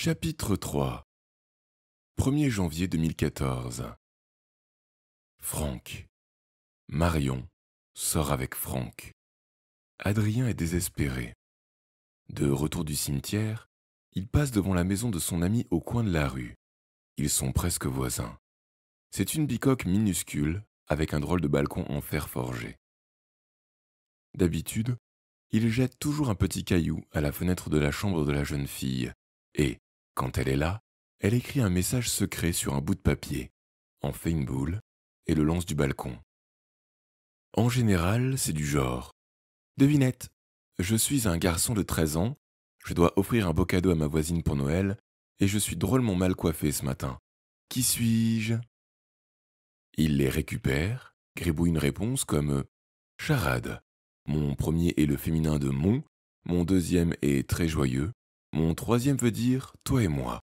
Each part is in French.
Chapitre 3 1er janvier 2014 Franck. Marion sort avec Franck. Adrien est désespéré. De retour du cimetière, il passe devant la maison de son ami au coin de la rue. Ils sont presque voisins. C'est une bicoque minuscule avec un drôle de balcon en fer forgé. D'habitude, il jette toujours un petit caillou à la fenêtre de la chambre de la jeune fille et, quand elle est là, elle écrit un message secret sur un bout de papier, en fait une boule et le lance du balcon. En général, c'est du genre Devinette, je suis un garçon de 13 ans, je dois offrir un beau cadeau à ma voisine pour Noël, et je suis drôlement mal coiffé ce matin. Qui suis-je Il les récupère, gribouille une réponse comme charade. Mon premier est le féminin de mon, mon deuxième est très joyeux, mon troisième veut dire toi et moi.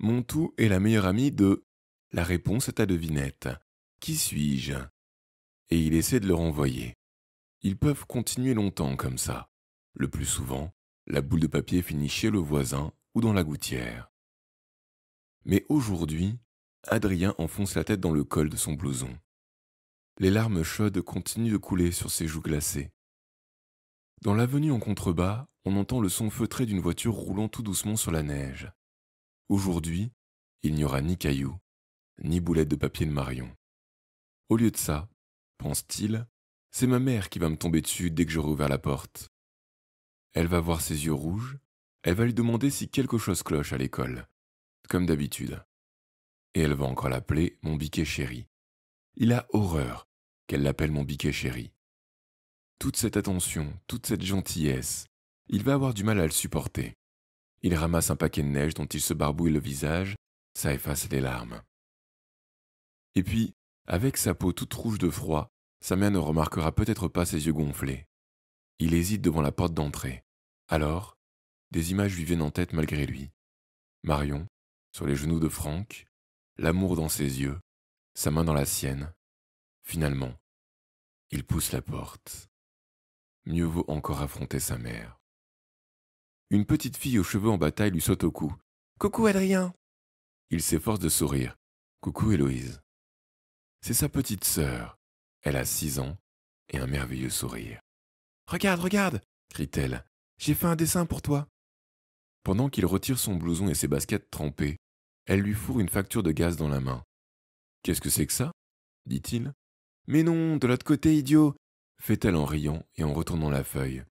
Mon tout est la meilleure amie de la réponse est à devinette. Qui suis-je Et il essaie de le renvoyer. Ils peuvent continuer longtemps comme ça. Le plus souvent, la boule de papier finit chez le voisin ou dans la gouttière. Mais aujourd'hui, Adrien enfonce la tête dans le col de son blouson. Les larmes chaudes continuent de couler sur ses joues glacées. Dans l'avenue en contrebas, on entend le son feutré d'une voiture roulant tout doucement sur la neige. Aujourd'hui, il n'y aura ni cailloux, ni boulettes de papier de marion. Au lieu de ça, pense-t-il, c'est ma mère qui va me tomber dessus dès que j'aurai ouvert la porte. Elle va voir ses yeux rouges, elle va lui demander si quelque chose cloche à l'école, comme d'habitude. Et elle va encore l'appeler mon biquet chéri. Il a horreur qu'elle l'appelle mon biquet chéri toute cette attention, toute cette gentillesse, il va avoir du mal à le supporter. Il ramasse un paquet de neige dont il se barbouille le visage, ça efface les larmes. Et puis, avec sa peau toute rouge de froid, sa mère ne remarquera peut-être pas ses yeux gonflés. Il hésite devant la porte d'entrée. Alors, des images lui viennent en tête malgré lui. Marion, sur les genoux de Franck, l'amour dans ses yeux, sa main dans la sienne. Finalement, il pousse la porte. Mieux vaut encore affronter sa mère. Une petite fille aux cheveux en bataille lui saute au cou. Coucou Adrien Il s'efforce de sourire. Coucou Héloïse. C'est sa petite sœur. Elle a six ans et un merveilleux sourire. Regarde, regarde crie-t-elle. J'ai fait un dessin pour toi. Pendant qu'il retire son blouson et ses baskets trempées, elle lui fourre une facture de gaz dans la main. Qu'est-ce que c'est que ça dit-il. Mais non, de l'autre côté, idiot fait-elle en riant et en retournant la feuille.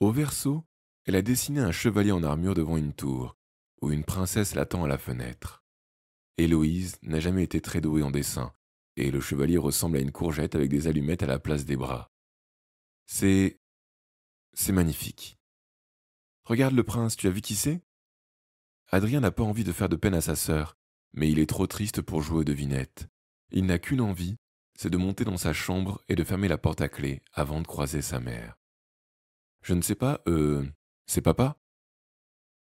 Au verso, elle a dessiné un chevalier en armure devant une tour, où une princesse l'attend à la fenêtre. Héloïse n'a jamais été très douée en dessin, et le chevalier ressemble à une courgette avec des allumettes à la place des bras. C'est. c'est magnifique. Regarde le prince, tu as vu qui c'est Adrien n'a pas envie de faire de peine à sa sœur, mais il est trop triste pour jouer aux devinettes. Il n'a qu'une envie, c'est de monter dans sa chambre et de fermer la porte à clé avant de croiser sa mère. Je ne sais pas, euh, c'est papa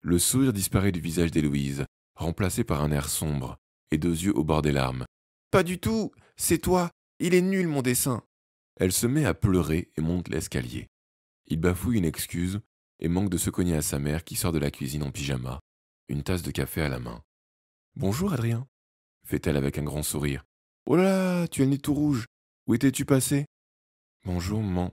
Le sourire disparaît du visage d'Héloïse, remplacé par un air sombre et deux yeux au bord des larmes. Pas du tout C'est toi Il est nul mon dessin Elle se met à pleurer et monte l'escalier. Il bafouille une excuse et manque de se cogner à sa mère qui sort de la cuisine en pyjama, une tasse de café à la main. Bonjour Adrien, fait-elle avec un grand sourire. Oh là, tu as le nez tout rouge. Où étais-tu passé Bonjour, maman.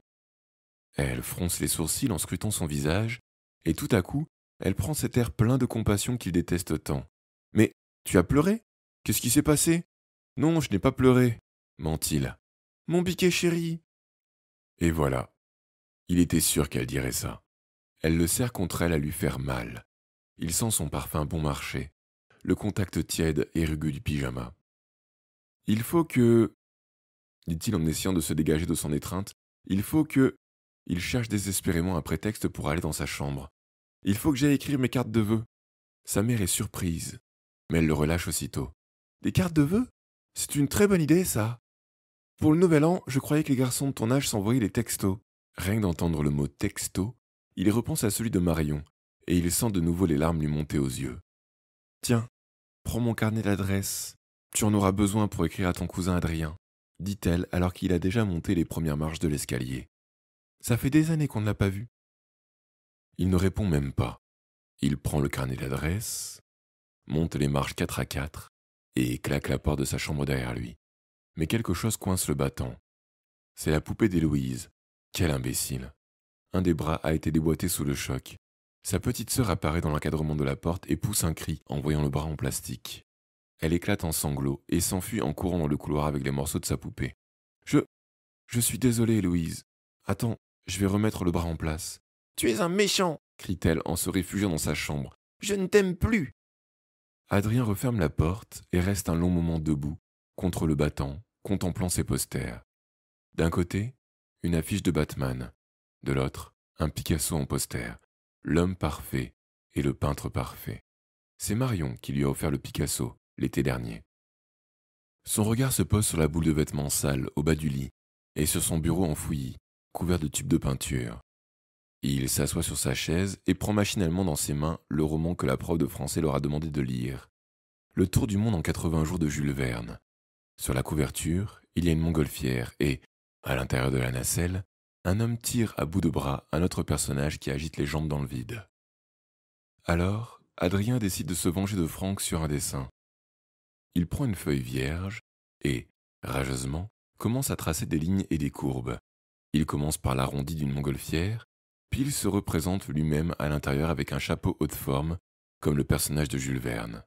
Elle fronce les sourcils en scrutant son visage, et tout à coup, elle prend cet air plein de compassion qu'il déteste tant. Mais tu as pleuré Qu'est-ce qui s'est passé Non, je n'ai pas pleuré, ment-il. Mon biquet, chéri Et voilà. Il était sûr qu'elle dirait ça. Elle le serre contre elle à lui faire mal. Il sent son parfum bon marché, le contact tiède et rugueux du pyjama. Il faut que, dit-il en essayant de se dégager de son étreinte, il faut que... Il cherche désespérément un prétexte pour aller dans sa chambre. Il faut que j'aille écrire mes cartes de vœux. Sa mère est surprise, mais elle le relâche aussitôt. Des cartes de vœux C'est une très bonne idée, ça. Pour le nouvel an, je croyais que les garçons de ton âge s'envoyaient des textos. Rien que d'entendre le mot texto, il repense à celui de Marion, et il sent de nouveau les larmes lui monter aux yeux. Tiens, prends mon carnet d'adresse. Tu en auras besoin pour écrire à ton cousin Adrien, dit-elle alors qu'il a déjà monté les premières marches de l'escalier. Ça fait des années qu'on ne l'a pas vu. Il ne répond même pas. Il prend le carnet d'adresse, monte les marches quatre à quatre et claque la porte de sa chambre derrière lui. Mais quelque chose coince le battant. C'est la poupée d'Héloïse. Quel imbécile. Un des bras a été déboîté sous le choc. Sa petite sœur apparaît dans l'encadrement de la porte et pousse un cri en voyant le bras en plastique. Elle éclate en sanglots et s'enfuit en courant dans le couloir avec les morceaux de sa poupée. Je. Je suis désolée, Louise. Attends, je vais remettre le bras en place. Tu es un méchant crie-t-elle en se réfugiant dans sa chambre. Je ne t'aime plus Adrien referme la porte et reste un long moment debout, contre le battant, contemplant ses posters. D'un côté, une affiche de Batman. De l'autre, un Picasso en poster. L'homme parfait et le peintre parfait. C'est Marion qui lui a offert le Picasso, l'été dernier. Son regard se pose sur la boule de vêtements sale au bas du lit et sur son bureau enfoui, couvert de tubes de peinture. Il s'assoit sur sa chaise et prend machinalement dans ses mains le roman que la prof de français leur a demandé de lire. Le Tour du monde en 80 jours de Jules Verne. Sur la couverture, il y a une montgolfière et, à l'intérieur de la nacelle, un homme tire à bout de bras un autre personnage qui agite les jambes dans le vide. Alors, Adrien décide de se venger de Franck sur un dessin il prend une feuille vierge et, rageusement, commence à tracer des lignes et des courbes. Il commence par l'arrondi d'une montgolfière, puis il se représente lui-même à l'intérieur avec un chapeau haute forme, comme le personnage de Jules Verne.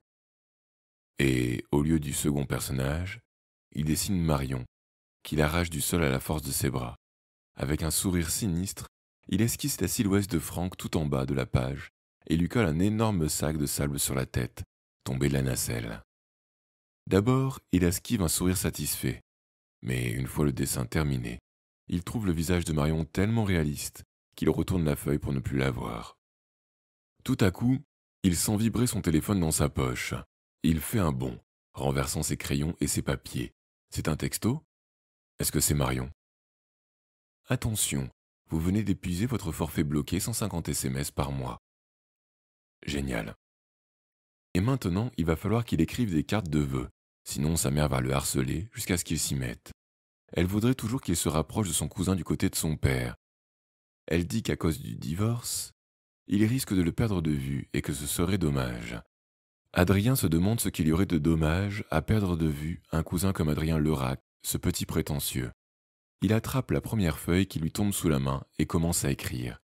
Et, au lieu du second personnage, il dessine Marion, qu'il arrache du sol à la force de ses bras. Avec un sourire sinistre, il esquisse la silhouette de Franck tout en bas de la page et lui colle un énorme sac de sable sur la tête, tombé de la nacelle. D'abord, il esquive un sourire satisfait. Mais une fois le dessin terminé, il trouve le visage de Marion tellement réaliste qu'il retourne la feuille pour ne plus la voir. Tout à coup, il sent vibrer son téléphone dans sa poche. Il fait un bond, renversant ses crayons et ses papiers. C'est un texto Est-ce que c'est Marion Attention, vous venez d'épuiser votre forfait bloqué 150 SMS par mois. Génial. Et maintenant, il va falloir qu'il écrive des cartes de vœux. Sinon, sa mère va le harceler jusqu'à ce qu'il s'y mette. Elle voudrait toujours qu'il se rapproche de son cousin du côté de son père. Elle dit qu'à cause du divorce, il risque de le perdre de vue et que ce serait dommage. Adrien se demande ce qu'il y aurait de dommage à perdre de vue un cousin comme Adrien Lerac, ce petit prétentieux. Il attrape la première feuille qui lui tombe sous la main et commence à écrire.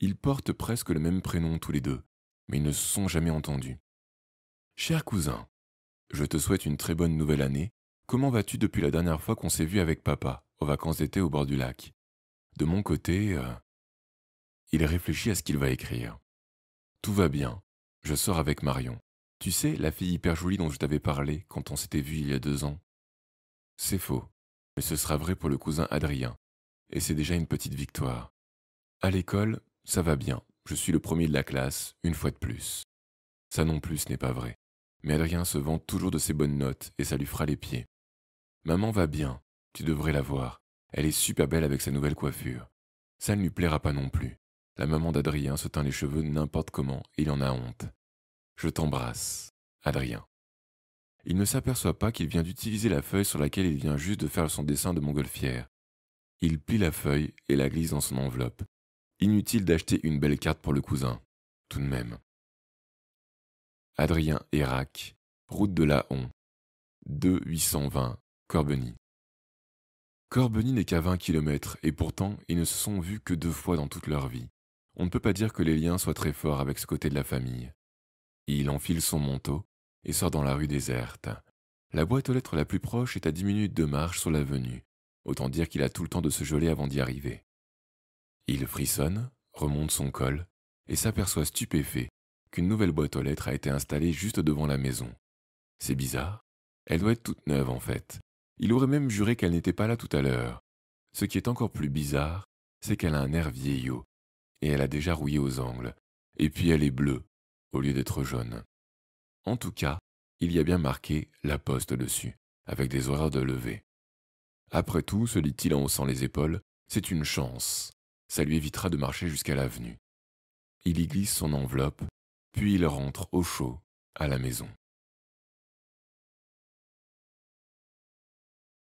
Ils portent presque le même prénom tous les deux, mais ils ne se sont jamais entendus. Cher cousin, je te souhaite une très bonne nouvelle année. Comment vas-tu depuis la dernière fois qu'on s'est vu avec papa, aux vacances d'été au bord du lac De mon côté, euh, il réfléchit à ce qu'il va écrire. Tout va bien. Je sors avec Marion. Tu sais, la fille hyper jolie dont je t'avais parlé quand on s'était vu il y a deux ans. C'est faux, mais ce sera vrai pour le cousin Adrien. Et c'est déjà une petite victoire. À l'école, ça va bien. Je suis le premier de la classe, une fois de plus. Ça non plus n'est pas vrai mais Adrien se vante toujours de ses bonnes notes et ça lui fera les pieds. Maman va bien, tu devrais la voir. Elle est super belle avec sa nouvelle coiffure. Ça ne lui plaira pas non plus. La maman d'Adrien se teint les cheveux n'importe comment, il en a honte. Je t'embrasse, Adrien. Il ne s'aperçoit pas qu'il vient d'utiliser la feuille sur laquelle il vient juste de faire son dessin de montgolfière. Il plie la feuille et la glisse dans son enveloppe. Inutile d'acheter une belle carte pour le cousin, tout de même. Adrien Hérac, route de la Hon, 2 820, Corbeny. Corbeny n'est qu'à 20 km et pourtant ils ne se sont vus que deux fois dans toute leur vie. On ne peut pas dire que les liens soient très forts avec ce côté de la famille. Il enfile son manteau et sort dans la rue déserte. La boîte aux lettres la plus proche est à dix minutes de marche sur l'avenue, autant dire qu'il a tout le temps de se geler avant d'y arriver. Il frissonne, remonte son col et s'aperçoit stupéfait qu'une nouvelle boîte aux lettres a été installée juste devant la maison. C'est bizarre. Elle doit être toute neuve en fait. Il aurait même juré qu'elle n'était pas là tout à l'heure. Ce qui est encore plus bizarre, c'est qu'elle a un air vieillot. Et elle a déjà rouillé aux angles. Et puis elle est bleue, au lieu d'être jaune. En tout cas, il y a bien marqué La Poste dessus, avec des horaires de levée. Après tout, se dit-il en haussant les épaules, c'est une chance. Ça lui évitera de marcher jusqu'à l'avenue. Il y glisse son enveloppe puis il rentre au chaud à la maison.